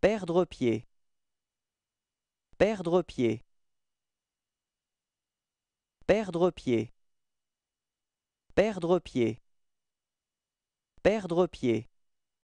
Perdre pied. Perdre pied. Perdre pied. Perdre pied. Perdre pied.